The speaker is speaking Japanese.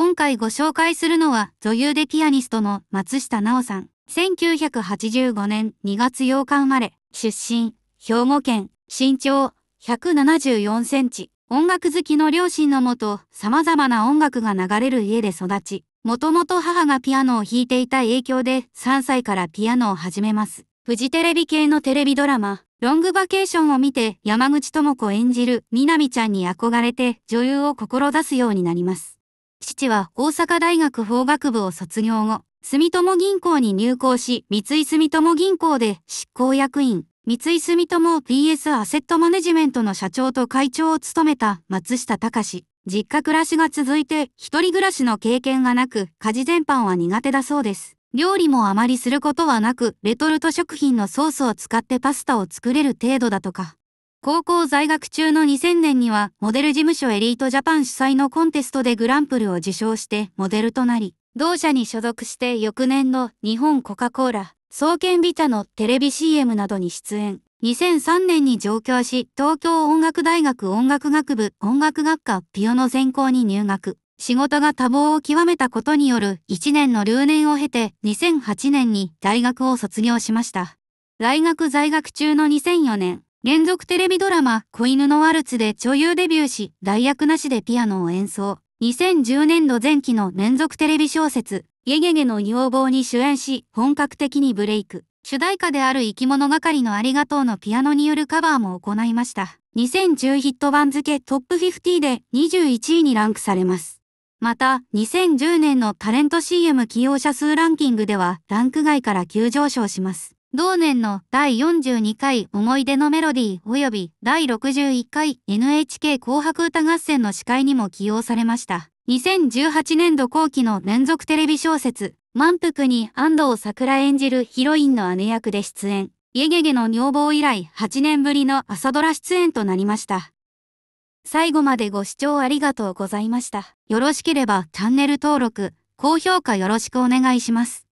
今回ご紹介するのは女優でピアニストの松下奈緒さん。1985年2月8日生まれ、出身、兵庫県、身長174センチ。音楽好きの両親のもと、様々な音楽が流れる家で育ち、もともと母がピアノを弾いていた影響で3歳からピアノを始めます。フジテレビ系のテレビドラマ、ロングバケーションを見て山口智子演じるみなみちゃんに憧れて女優を志すようになります。父は大阪大学法学部を卒業後、住友銀行に入行し、三井住友銀行で執行役員、三井住友 PS アセットマネジメントの社長と会長を務めた松下隆。実家暮らしが続いて、一人暮らしの経験がなく、家事全般は苦手だそうです。料理もあまりすることはなく、レトルト食品のソースを使ってパスタを作れる程度だとか。高校在学中の2000年にはモデル事務所エリートジャパン主催のコンテストでグランプルを受賞してモデルとなり、同社に所属して翌年の日本コカ・コーラ、創建ビタのテレビ CM などに出演。2003年に上京し、東京音楽大学音楽学部音楽学科ピオの専攻に入学。仕事が多忙を極めたことによる1年の留年を経て2008年に大学を卒業しました。大学在学中の2004年、連続テレビドラマ、子犬のワルツで女優デビューし、代役なしでピアノを演奏。2010年度前期の連続テレビ小説、ゲゲゲの女望に主演し、本格的にブレイク。主題歌である生き物係のありがとうのピアノによるカバーも行いました。2010ヒット番付トップ50で21位にランクされます。また、2010年のタレント CM 起用者数ランキングでは、ランク外から急上昇します。同年の第42回思い出のメロディー及び第61回 NHK 紅白歌合戦の司会にも起用されました。2018年度後期の連続テレビ小説、満腹に安藤桜演じるヒロインの姉役で出演。イゲゲの女房以来8年ぶりの朝ドラ出演となりました。最後までご視聴ありがとうございました。よろしければチャンネル登録、高評価よろしくお願いします。